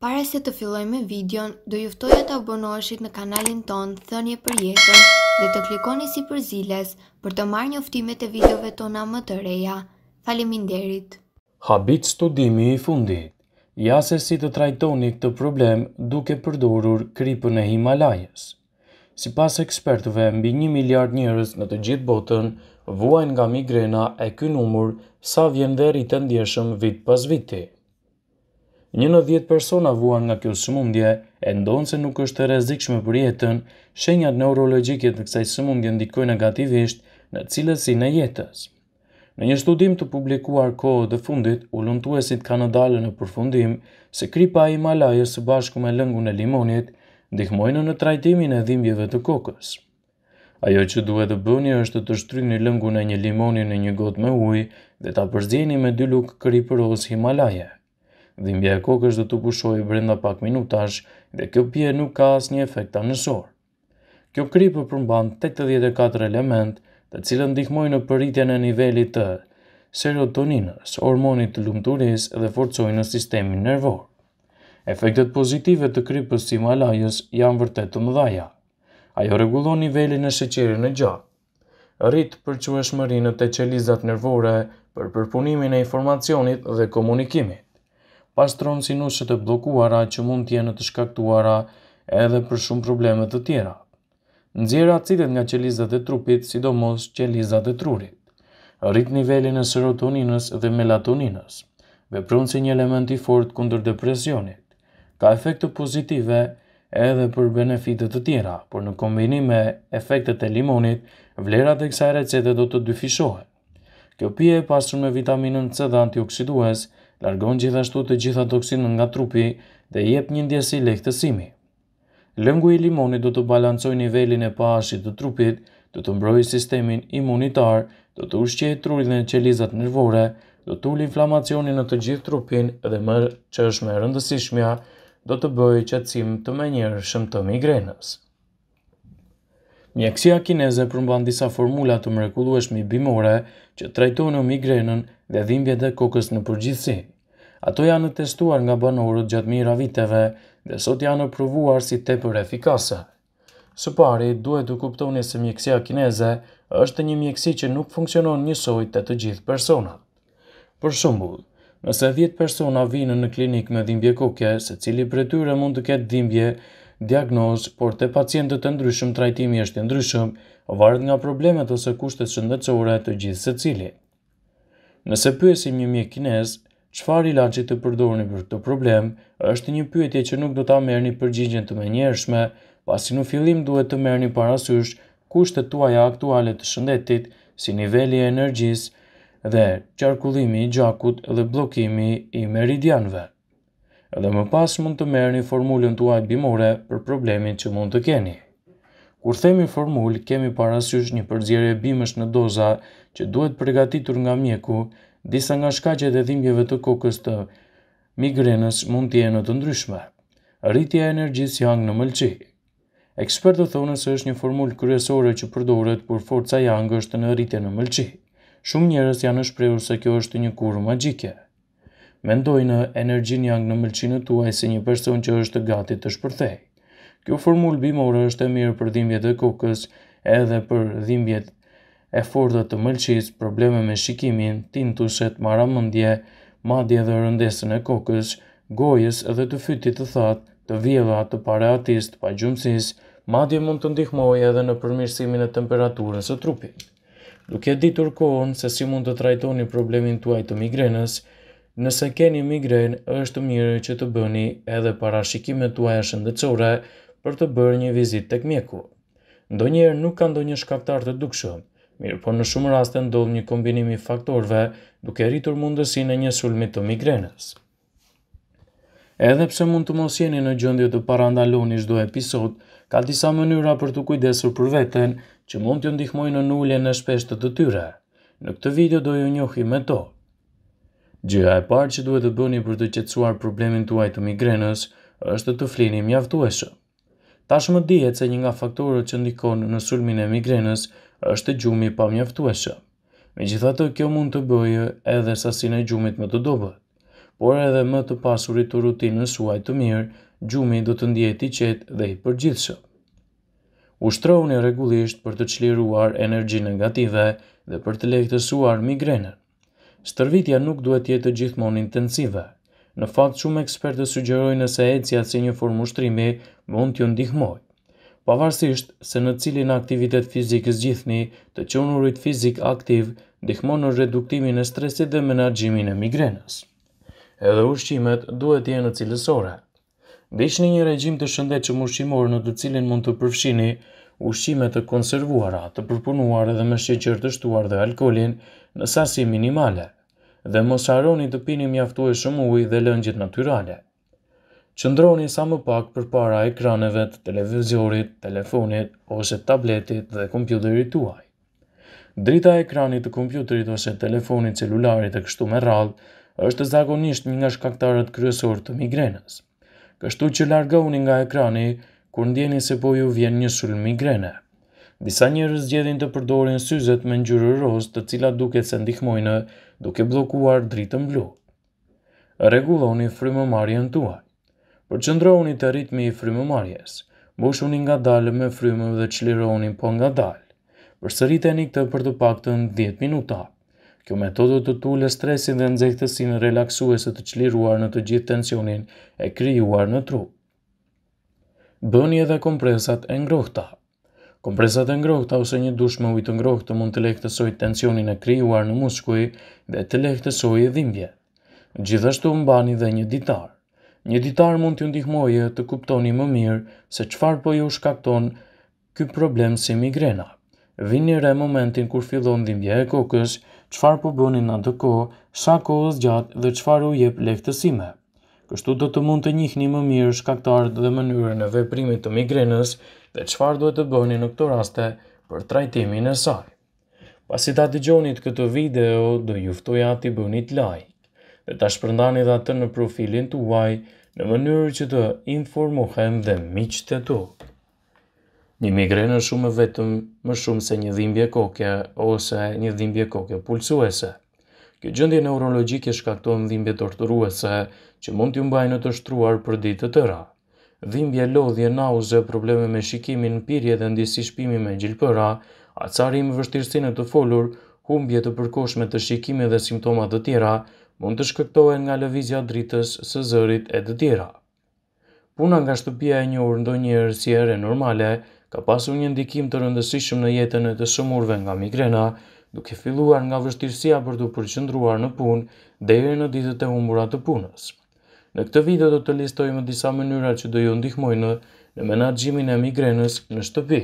Pare se të filloj me videon, do e të abonoheshit në kanalin ton Thënje për jetën dhe të klikoni si për ziles për të marrë njoftimet e videove tona më të reja. Faleminderit! Habit studimi i fundit Ja se si të trajtoni këtë problem duke përdorur kripën e Himalajës. Si pas ekspertëve, mbi 1 miliard njërës në të gjithë botën, vuajnë nga migrena e kënumur sa vjen dhe rritë ndjeshëm vit pas viti një në djetë persona vuan nga kjo sëmundje, e ndonë se nuk është të rezikshme për jetën, shenjat neurologjike të kësaj sëmundje ndikoj negativisht në cilësi në jetës. Në një studim të publikuar kohë dhe fundit, u lëntuesit ka në dalë në përfundim se kripa i malajës së bashku me lëngu në limonit, ndihmojnë në trajtimin e dhimbjeve të kokës. Ajo që duhet të bëni është të shtrydhni lëngun e një limoni në një gotë me ujë dhe ta përzieni me dy lukë kriperos Himalaje dhimbja e kokës do të pushojë brenda pak minutash dhe kjo pje nuk ka asnjë efekt anësor. Kjo kripë përmban 84 element të cilë ndihmojnë në përritjen e nivelit të serotoninës, hormonit të lumturis dhe forcojnë në sistemin nervor. Efektet pozitive të kripës si malajës janë vërtet të mëdhaja. Ajo regulon nivelin e sheqerin në gjatë. Rritë për që e shmërinë të qelizat nervore për përpunimin e informacionit dhe komunikimit pastron sinusët e blokuara që mund të jenë të shkaktuara edhe për shumë probleme të tjera. Nxjerra acidet nga qelizat e trupit, sidomos qelizat e trurit. Rrit nivelin e serotoninës dhe melatoninës. Vepron si një element i fortë kundër depresionit. Ka efekte pozitive edhe për benefitet të tjera, por në kombinim me efektet e limonit, vlerat e kësaj recete do të dyfishohen. Kjo pije e pasur me vitaminën C dhe antioksidues, largon gjithashtu të gjitha toksinën nga trupi dhe jep një ndjesi lehtësimi. Lëngu i limonit do të balancoj nivelin e pashit të trupit, do të mbroj sistemin imunitar, do të ushqej trurin dhe qelizat nervore, do të ulë inflamacionin në të gjithë trupin dhe më që është më rëndësishmja, do të bëj qëtësim të me njërë shëmë të migrenës. Mjekësia kineze përmban disa formula të mrekulueshmi bimore që trajtonë migrenën dhe dhimbjet e kokës në përgjithsi. Ato janë testuar nga banorët gjatë mira viteve dhe sot janë provuar si tepër efikase. Së pari, duhet të kuptoni se mjekësia kineze është një mjekësi që nuk funksionon njësoj të të gjithë personat. Për shumbull, nëse 10 persona vinë në klinik me dhimbje koke, se cili për tyre mund të ketë dhimbje, diagnozë, por të pacientët e ndryshëm trajtimi është e ndryshëm, varet nga problemet ose kushtet shëndetësore të gjithë se cili. Nëse pyesim një mjek kinesë, Çfarë ilaçi të përdorni për këtë problem është një pyetje që nuk do ta merrni përgjigjen të menjëhershme, pasi në fillim duhet të merrni parasysh kushtet tuaja aktuale të shëndetit, si niveli i energjisë dhe qarkullimi i gjakut dhe bllokimi i meridianëve. Edhe më pas mund të merrni formulën tuaj bimore për problemin që mund të keni. Kur themi formul, kemi parasysh një përzierje bimësh në doza që duhet përgatitur nga mjeku disa nga shkaqet e dhimbjeve të kokës të migrenës mund të jenë të ndryshme. Rritja e energjisë yang në mëlçi. Ekspertët thonë se është një formulë kryesore që përdoret kur forca yang është në rritje në mëlçi. Shumë njerëz janë shprehur se kjo është një kurë magjike. Mendoj në energjin yang në mëlçinë tuaj si një person që është gati të shpërthejë. Kjo formulë bimore është e mirë për dhimbjet e kokës edhe për dhimbjet efordhe të mëlqis, probleme me shikimin, tintushet, mara madje dhe rëndesën e kokës, gojës edhe të fytit të thatë, të vjela, të pare atist, pa gjumësis, madje mund të ndihmoj edhe në përmirësimin e temperaturës e trupit. Duke ditur kohën se si mund të trajtoni problemin tuaj të migrenës, nëse keni migren, është mirë që të bëni edhe shikime tuaj e shëndecore për të bërë një vizit të këmjeku. Ndo njerë nuk ka do një shkaktar të dukshëm, mirë por në shumë raste ndodh një kombinim i faktorëve duke rritur mundësinë e një sulmi të migrenës. Edhe pse mund të mos jeni në gjendje të parandaloni çdo episod, ka disa mënyra për të kujdesur për veten që mund t'ju ndihmojnë në uljen e shpeshtë të tyre. Në këtë video do ju njohim me to. Gjëja e parë që duhet të bëni për të qetësuar problemin tuaj të migrenës është të flini mjaftueshëm. Tashmë dihet se një nga faktorët që ndikon në sulmin e migrenës është gjumi pa mjaftueshë. Me gjitha të kjo mund të bëjë edhe sasin e gjumit më të dobët, por edhe më të pasurit të në suaj të mirë, gjumi do të ndjeti qetë dhe i përgjithshë. Ushtroni regullisht për të qliruar energji negative dhe për të lehtësuar migrenën. Stërvitja nuk duhet jetë gjithmonë intensive. Në fakt shumë ekspertë sugjerojnë se ecja si një formë ushtrimi mund t'ju ndihmojë pavarësisht se në cilin aktivitet fizik zgjithni, të qenurit fizik aktiv ndihmon në reduktimin e stresit dhe menaxhimin e migrenës. Edhe ushqimet duhet të jenë cilësore. Bish një regjim të shëndetshëm ushqimor në të cilin mund të përfshini ushqime të konservuara, të përpunuara dhe me sheqer të shtuar dhe alkolin në sasi minimale dhe mos haroni të pini mjaftueshëm ujë dhe lëngjit natyrale qëndroni sa më pak për para ekraneve të televizorit, telefonit ose tabletit dhe kompjuterit tuaj. Drita e ekranit të kompjuterit ose telefonit celularit e kështu me rallë është zakonisht një nga shkaktarët kryesor të migrenës. Kështu që largohuni nga ekrani kur ndjeni se po ju vjen një sulm migrene. Disa njerëz zgjedhin të përdorin syzet me ngjyrë roz, të cilat duket se ndihmojnë duke bllokuar dritën blu. Rregulloni frymëmarrjen tuaj përqëndroni të ritmi i frymë marjes, bushuni nga dalë me frymë dhe qlironi po nga dalë. Përsëriteni këtë për të paktën 10 minuta. Kjo metodë të tule stresin dhe nxehtësinë relaksuese të çliruar në të gjithë tensionin e krijuar në tru. Bëni edhe kompresat e ngrohta. Kompresat e ngrohta ose një dush me ujë të ngrohtë mund të lehtësoj tensionin e krijuar në muskuj dhe të e dhimbje. Gjithashtu mbani dhe një ditar. Një ditar mund t'ju ndihmoje të kuptoni më mirë se qfar po ju shkakton ky problem si migrena. Vini re momentin kur fillon dhimbje e kokës, qfar po bëni në të ko, sa kohës gjatë dhe qfar u jep lehtësime. Kështu do të mund të njihni më mirë shkaktarët dhe mënyrën e veprimit të migrenës dhe qfar duhet të bëni në këto raste për trajtimin e saj. Pasi ta gjonit këtë video, do juftoja të bënit like dhe të shpërndani dhe atë në profilin të uaj në mënyrë që të informohen dhe miqë të tu. Një migrenë shumë vetëm më shumë se një dhimbje koke ose një dhimbje koke pulsuese. Kjo gjëndje neurologike shkaktohen dhimbje torturuese që mund t'ju mbajnë të shtruar për ditë të tëra. Dhimbje lodhje, nauze, probleme me shikimin, pirje dhe ndisi shpimi me gjilpëra, acarim vështirësine të folur, humbje të përkoshme të shikimi dhe simptomat të tjera, mund të shkëktohen nga lëvizja dritës, së zërit e të tjera. Puna nga shtëpia e njohur ndonjëherë si e normale ka pasur një ndikim të rëndësishëm në jetën e të shëmurve nga migrena, duke filluar nga vështirësia për të përqendruar në punë deri në ditët e humbura të punës. Në këtë video do të listojmë disa mënyra që do ju ndihmojnë në menaxhimin e migrenës në shtëpi.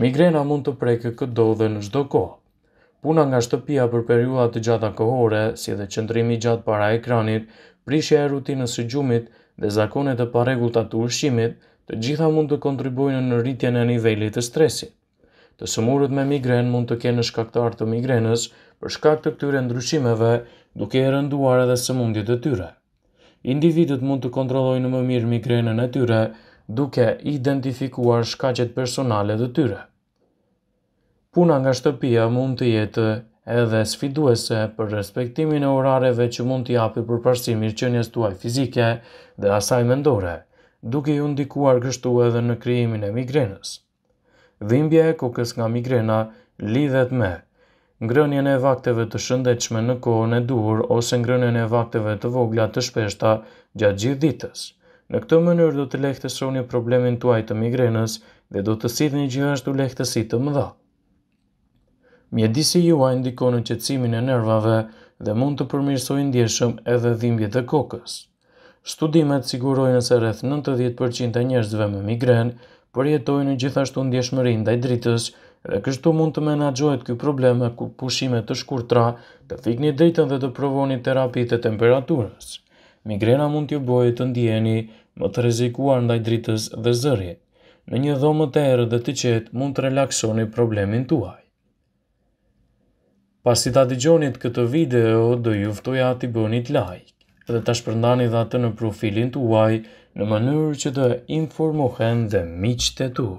Migrena mund të prekë këdo dhe në çdo kohë puna nga shtëpia për periuda të gjata kohore, si dhe qëndrimi gjatë para ekranit, prishja e rutinës së gjumit dhe zakonet të parregullta të ushqimit, të gjitha mund të kontribuojnë në rritjen e nivelit të stresit. Të sëmurët me migren mund të kenë shkaktar të migrenës për shkak të këtyre ndryshimeve, duke e rënduar edhe sëmundjet e tyre. Individët mund të kontrollojnë më mirë migrenën e tyre duke identifikuar shkaqet personale të tyre. Puna nga shtëpia mund të jetë edhe sfiduese për respektimin e orareve që mund të api për parësi mirëqenjes tuaj fizike dhe asaj mendore, duke ju ndikuar kështu edhe në kryimin e migrenës. Dhimbje e kokës nga migrena lidhet me ngrënjën e vakteve të shëndechme në kohën e duhur ose ngrënjën e vakteve të vogla të shpeshta gjatë gjithë ditës. Në këtë mënyrë do të lehtësoni problemin tuaj të migrenës dhe do të sidhni gjithashtu lehtësi të mëdhatë. Mjedisi juaj ndikon në qetësimin e nervave dhe mund të përmirësojë ndjeshëm edhe dhimbje të kokës. Studimet sigurojnë se rreth 90% e njerëzve me migren përjetojnë gjithashtu ndjeshmëri ndaj dritës, dhe kështu mund të menaxhohet ky problem me pushime të shkurtra, të fikni dritën dhe të provoni terapi të temperaturës. Migrena mund t'ju bëjë të ndiheni më të rrezikuar ndaj dritës dhe zërje. Në një dhomë të errët dhe të qetë mund të relaksoni problemin tuaj. Pasi ta digjonit këtë video, do juftoj ati bënit like dhe ta shpërndani dhe atë në profilin të uaj në mënyrë që të informohen dhe miqtë të tu.